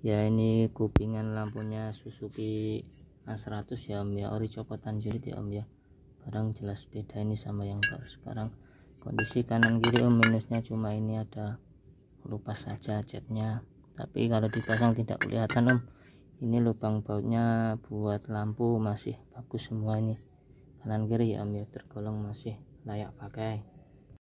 ya ini kupingan lampunya Suzuki A100 ya om ya ori copotan jadi ya om ya barang jelas beda ini sama yang baru sekarang kondisi kanan kiri om minusnya cuma ini ada lupa saja catnya tapi kalau dipasang tidak kelihatan om ini lubang bautnya buat lampu masih bagus semua ini kanan kiri ya om ya tergolong masih layak pakai